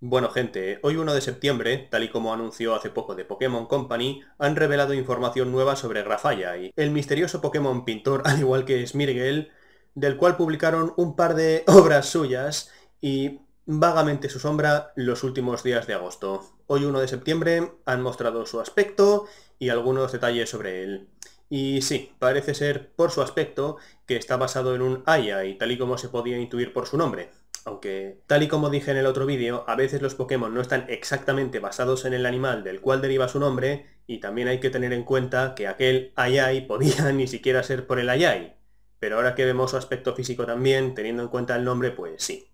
Bueno gente, hoy 1 de septiembre, tal y como anunció hace poco de Pokémon Company, han revelado información nueva sobre rafaya y el misterioso Pokémon pintor, al igual que Smirgel, del cual publicaron un par de obras suyas y vagamente su sombra los últimos días de agosto. Hoy 1 de septiembre han mostrado su aspecto y algunos detalles sobre él. Y sí, parece ser por su aspecto que está basado en un Aya y tal y como se podía intuir por su nombre, aunque tal y como dije en el otro vídeo, a veces los Pokémon no están exactamente basados en el animal del cual deriva su nombre, y también hay que tener en cuenta que aquel Ayay podía ni siquiera ser por el Ayay. Pero ahora que vemos su aspecto físico también, teniendo en cuenta el nombre, pues sí.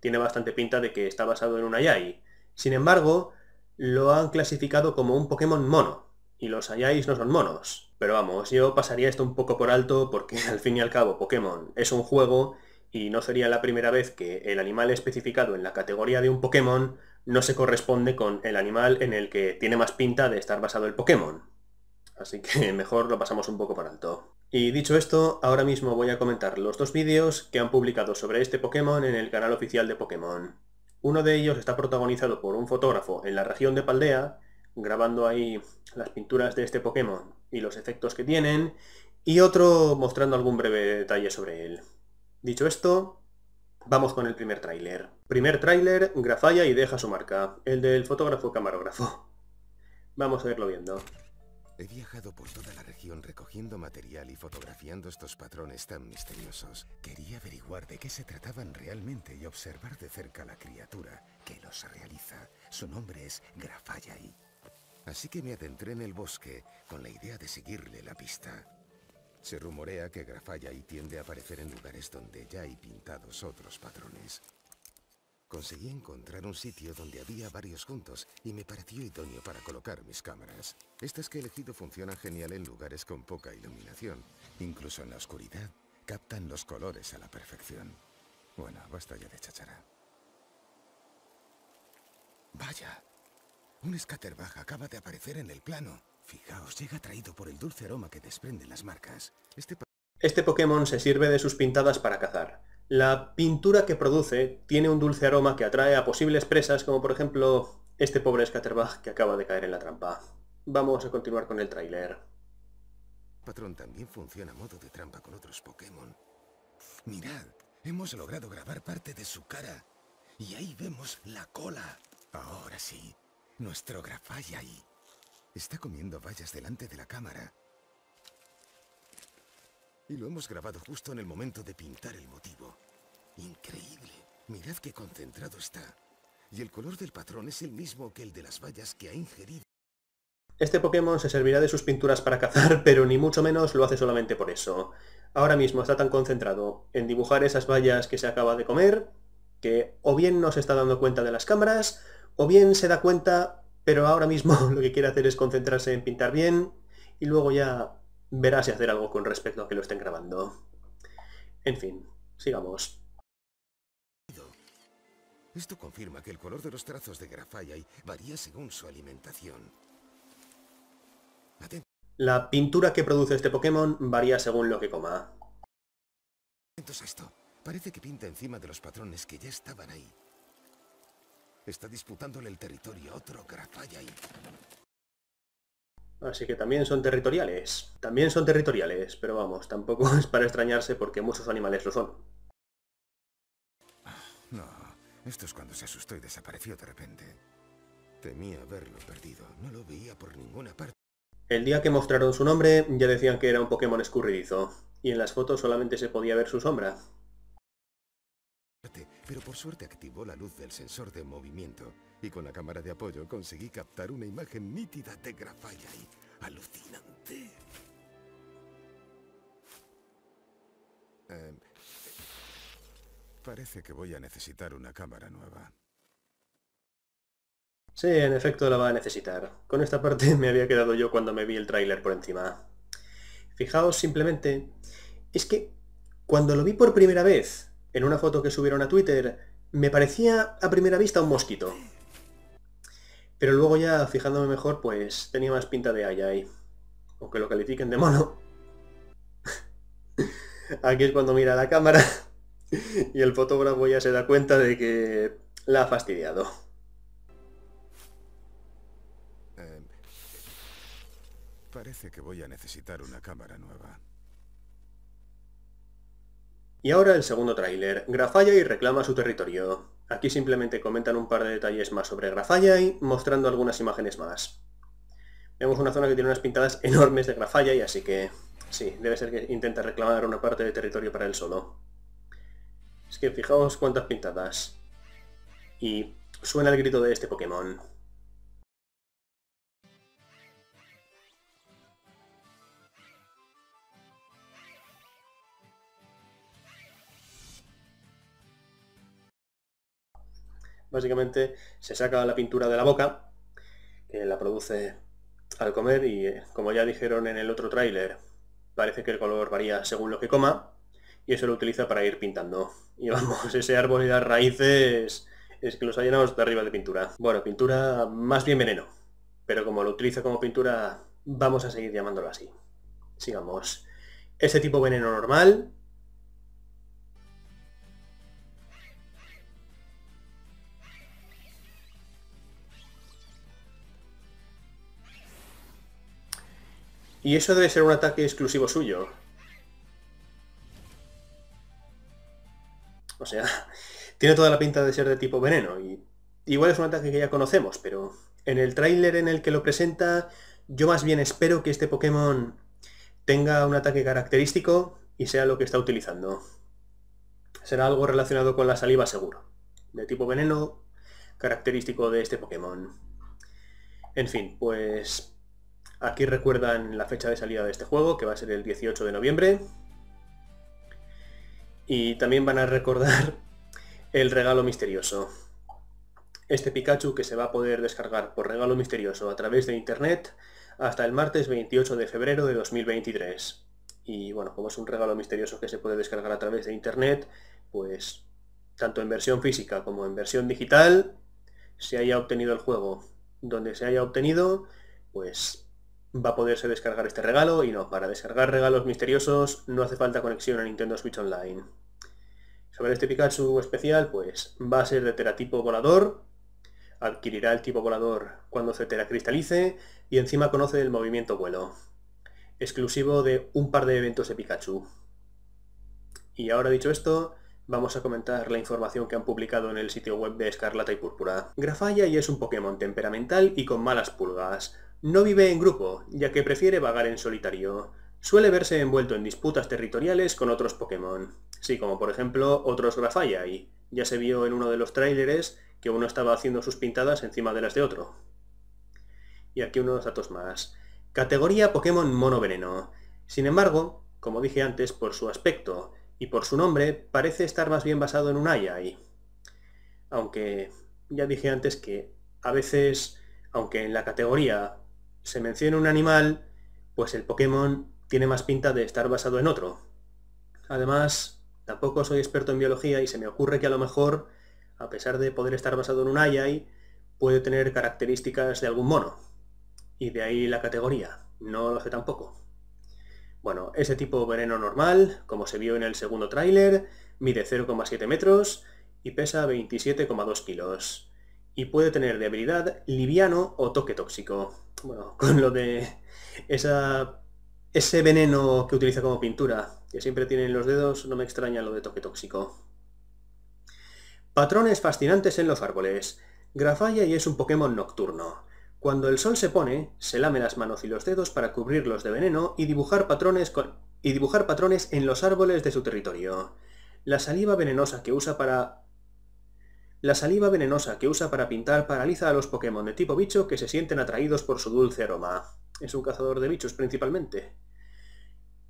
Tiene bastante pinta de que está basado en un Ayay. Sin embargo, lo han clasificado como un Pokémon mono, y los Ayais no son monos. Pero vamos, yo pasaría esto un poco por alto porque al fin y al cabo Pokémon es un juego y no sería la primera vez que el animal especificado en la categoría de un Pokémon no se corresponde con el animal en el que tiene más pinta de estar basado el Pokémon. Así que mejor lo pasamos un poco por alto. Y dicho esto, ahora mismo voy a comentar los dos vídeos que han publicado sobre este Pokémon en el canal oficial de Pokémon. Uno de ellos está protagonizado por un fotógrafo en la región de Paldea, grabando ahí las pinturas de este Pokémon y los efectos que tienen, y otro mostrando algún breve detalle sobre él. Dicho esto, vamos con el primer tráiler. Primer tráiler, Grafalla y deja su marca, el del fotógrafo camarógrafo. Vamos a irlo viendo. He viajado por toda la región recogiendo material y fotografiando estos patrones tan misteriosos. Quería averiguar de qué se trataban realmente y observar de cerca la criatura que los realiza. Su nombre es y... Así que me adentré en el bosque con la idea de seguirle la pista. Se rumorea que grafalla y tiende a aparecer en lugares donde ya hay pintados otros patrones. Conseguí encontrar un sitio donde había varios juntos y me pareció idóneo para colocar mis cámaras. Estas que he elegido funcionan genial en lugares con poca iluminación. Incluso en la oscuridad, captan los colores a la perfección. Bueno, basta ya de chachara. Vaya, un baja acaba de aparecer en el plano. Fijaos, llega atraído por el dulce aroma que desprenden las marcas. Este, este... Pokémon se sirve de sus pintadas para cazar. La pintura que produce tiene un dulce aroma que atrae a posibles presas, como por ejemplo este pobre Scatterbug que acaba de caer en la trampa. Vamos a continuar con el tráiler. Patrón también funciona a modo de trampa con otros Pokémon. Mirad, hemos logrado grabar parte de su cara. Y ahí vemos la cola. Ahora sí, nuestro grafalla ahí. Está comiendo vallas delante de la cámara. Y lo hemos grabado justo en el momento de pintar el motivo. Increíble. Mirad qué concentrado está. Y el color del patrón es el mismo que el de las vallas que ha ingerido. Este Pokémon se servirá de sus pinturas para cazar, pero ni mucho menos lo hace solamente por eso. Ahora mismo está tan concentrado en dibujar esas vallas que se acaba de comer, que o bien no se está dando cuenta de las cámaras, o bien se da cuenta pero ahora mismo lo que quiere hacer es concentrarse en pintar bien y luego ya verá si hacer algo con respecto a que lo estén grabando. En fin, sigamos. Esto confirma que el color de los trazos de Grafayai varía según su alimentación. La pintura que produce este Pokémon varía según lo que coma. Parece que pinta encima de los patrones que ya estaban ahí. Está disputándole el territorio a otro grafaya Así que también son territoriales. También son territoriales, pero vamos, tampoco es para extrañarse porque muchos animales lo son. Ah, no, esto es cuando se asustó y desapareció de repente. Temía haberlo perdido, no lo veía por ninguna parte. El día que mostraron su nombre ya decían que era un Pokémon escurridizo, y en las fotos solamente se podía ver su sombra, pero por suerte activó la luz del sensor de movimiento y con la cámara de apoyo conseguí captar una imagen nítida de y... Alucinante. Em, parece que voy a necesitar una cámara nueva. Sí, en efecto la va a necesitar. Con esta parte me había quedado yo cuando me vi el tráiler por encima. Fijaos simplemente, es que cuando lo vi por primera vez, en una foto que subieron a Twitter, me parecía a primera vista un mosquito. Pero luego ya, fijándome mejor, pues tenía más pinta de ayay, ahí. O que lo califiquen de mono. Aquí es cuando mira la cámara y el fotógrafo ya se da cuenta de que la ha fastidiado. Em, parece que voy a necesitar una cámara nueva. Y ahora el segundo tráiler, y reclama su territorio. Aquí simplemente comentan un par de detalles más sobre y mostrando algunas imágenes más. Vemos una zona que tiene unas pintadas enormes de y así que sí, debe ser que intenta reclamar una parte de territorio para él solo. Es que fijaos cuántas pintadas. Y suena el grito de este Pokémon. básicamente se saca la pintura de la boca, que la produce al comer y eh, como ya dijeron en el otro tráiler, parece que el color varía según lo que coma y eso lo utiliza para ir pintando. Y vamos, ese árbol y las raíces es que los ha llenado de arriba de pintura. Bueno, pintura más bien veneno, pero como lo utiliza como pintura, vamos a seguir llamándolo así. Sigamos. Ese tipo veneno normal, Y eso debe ser un ataque exclusivo suyo. O sea, tiene toda la pinta de ser de tipo veneno. Y igual es un ataque que ya conocemos, pero en el tráiler en el que lo presenta, yo más bien espero que este Pokémon tenga un ataque característico y sea lo que está utilizando. Será algo relacionado con la saliva seguro. De tipo veneno, característico de este Pokémon. En fin, pues Aquí recuerdan la fecha de salida de este juego, que va a ser el 18 de noviembre. Y también van a recordar el regalo misterioso. Este Pikachu que se va a poder descargar por regalo misterioso a través de internet hasta el martes 28 de febrero de 2023. Y bueno, como es un regalo misterioso que se puede descargar a través de internet, pues tanto en versión física como en versión digital, se haya obtenido el juego donde se haya obtenido, pues va a poderse descargar este regalo y no, para descargar regalos misteriosos no hace falta conexión a Nintendo Switch Online. Sobre este Pikachu especial, pues va a ser de teratipo volador, adquirirá el tipo volador cuando se cristalice y encima conoce el movimiento vuelo, exclusivo de un par de eventos de Pikachu. Y ahora dicho esto, vamos a comentar la información que han publicado en el sitio web de Escarlata y Púrpura. Grafalla y es un Pokémon temperamental y con malas pulgas. No vive en grupo, ya que prefiere vagar en solitario. Suele verse envuelto en disputas territoriales con otros Pokémon. Sí, como por ejemplo otros y Ya se vio en uno de los tráileres que uno estaba haciendo sus pintadas encima de las de otro. Y aquí unos datos más. Categoría Pokémon Mono Sin embargo, como dije antes, por su aspecto y por su nombre, parece estar más bien basado en un Ayai. Aunque ya dije antes que a veces, aunque en la categoría se menciona un animal, pues el Pokémon tiene más pinta de estar basado en otro. Además, tampoco soy experto en biología y se me ocurre que a lo mejor, a pesar de poder estar basado en un Ayay, puede tener características de algún mono. Y de ahí la categoría. No lo sé tampoco. Bueno, ese tipo veneno normal, como se vio en el segundo tráiler, mide 0,7 metros y pesa 27,2 kilos y puede tener de habilidad liviano o toque tóxico. Bueno, con lo de esa, ese veneno que utiliza como pintura, que siempre tiene en los dedos, no me extraña lo de toque tóxico. Patrones fascinantes en los árboles. Grafalla y es un Pokémon nocturno. Cuando el sol se pone, se lame las manos y los dedos para cubrirlos de veneno y dibujar patrones, y dibujar patrones en los árboles de su territorio. La saliva venenosa que usa para la saliva venenosa que usa para pintar paraliza a los Pokémon de tipo bicho que se sienten atraídos por su dulce aroma. Es un cazador de bichos principalmente.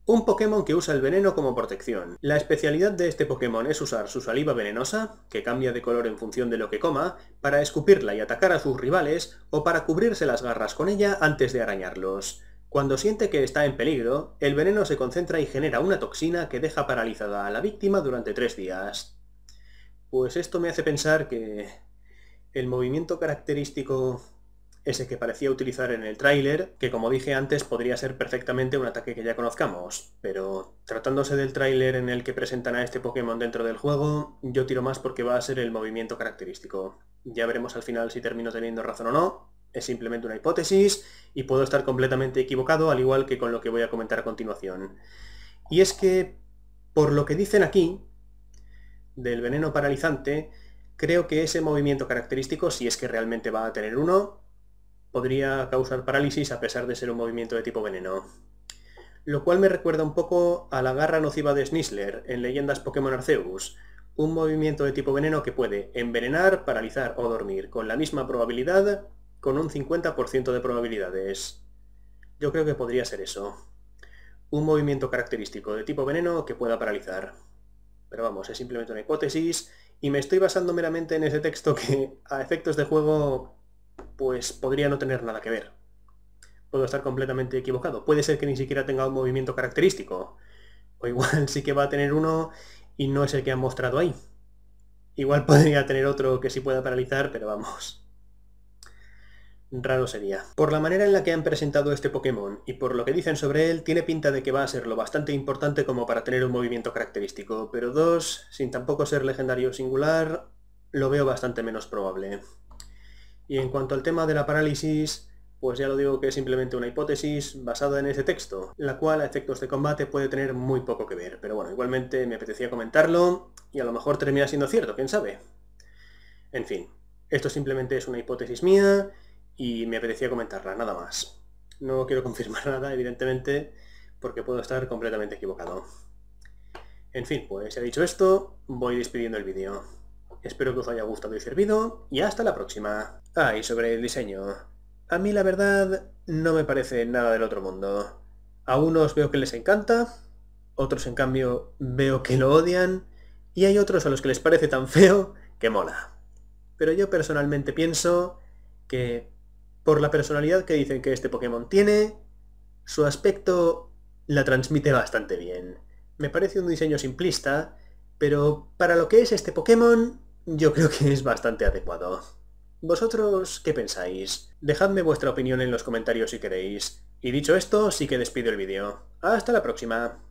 Un Pokémon que usa el veneno como protección. La especialidad de este Pokémon es usar su saliva venenosa, que cambia de color en función de lo que coma, para escupirla y atacar a sus rivales o para cubrirse las garras con ella antes de arañarlos. Cuando siente que está en peligro, el veneno se concentra y genera una toxina que deja paralizada a la víctima durante tres días. Pues esto me hace pensar que el movimiento característico ese que parecía utilizar en el tráiler, que como dije antes podría ser perfectamente un ataque que ya conozcamos, pero tratándose del tráiler en el que presentan a este Pokémon dentro del juego, yo tiro más porque va a ser el movimiento característico. Ya veremos al final si termino teniendo razón o no, es simplemente una hipótesis y puedo estar completamente equivocado al igual que con lo que voy a comentar a continuación. Y es que, por lo que dicen aquí, del veneno paralizante, creo que ese movimiento característico, si es que realmente va a tener uno, podría causar parálisis a pesar de ser un movimiento de tipo veneno. Lo cual me recuerda un poco a la garra nociva de Snizzler en Leyendas Pokémon Arceus, un movimiento de tipo veneno que puede envenenar, paralizar o dormir, con la misma probabilidad, con un 50% de probabilidades. Yo creo que podría ser eso. Un movimiento característico de tipo veneno que pueda paralizar. Pero vamos, es simplemente una hipótesis y me estoy basando meramente en ese texto que a efectos de juego pues podría no tener nada que ver. Puedo estar completamente equivocado. Puede ser que ni siquiera tenga un movimiento característico. O igual sí que va a tener uno y no es el que han mostrado ahí. Igual podría tener otro que sí pueda paralizar, pero vamos. Raro sería. Por la manera en la que han presentado este Pokémon y por lo que dicen sobre él, tiene pinta de que va a ser lo bastante importante como para tener un movimiento característico, pero dos, sin tampoco ser legendario singular, lo veo bastante menos probable. Y en cuanto al tema de la parálisis, pues ya lo digo que es simplemente una hipótesis basada en ese texto, la cual a efectos de combate puede tener muy poco que ver, pero bueno, igualmente me apetecía comentarlo y a lo mejor termina siendo cierto, quién sabe. En fin, esto simplemente es una hipótesis mía y me apetecía comentarla, nada más. No quiero confirmar nada, evidentemente, porque puedo estar completamente equivocado. En fin, pues he dicho esto, voy despidiendo el vídeo. Espero que os haya gustado y servido, y hasta la próxima. Ah, y sobre el diseño. A mí la verdad no me parece nada del otro mundo. A unos veo que les encanta, otros en cambio veo que lo odian, y hay otros a los que les parece tan feo que mola. Pero yo personalmente pienso que por la personalidad que dicen que este Pokémon tiene, su aspecto la transmite bastante bien. Me parece un diseño simplista, pero para lo que es este Pokémon, yo creo que es bastante adecuado. ¿Vosotros qué pensáis? Dejadme vuestra opinión en los comentarios si queréis. Y dicho esto, sí que despido el vídeo. ¡Hasta la próxima!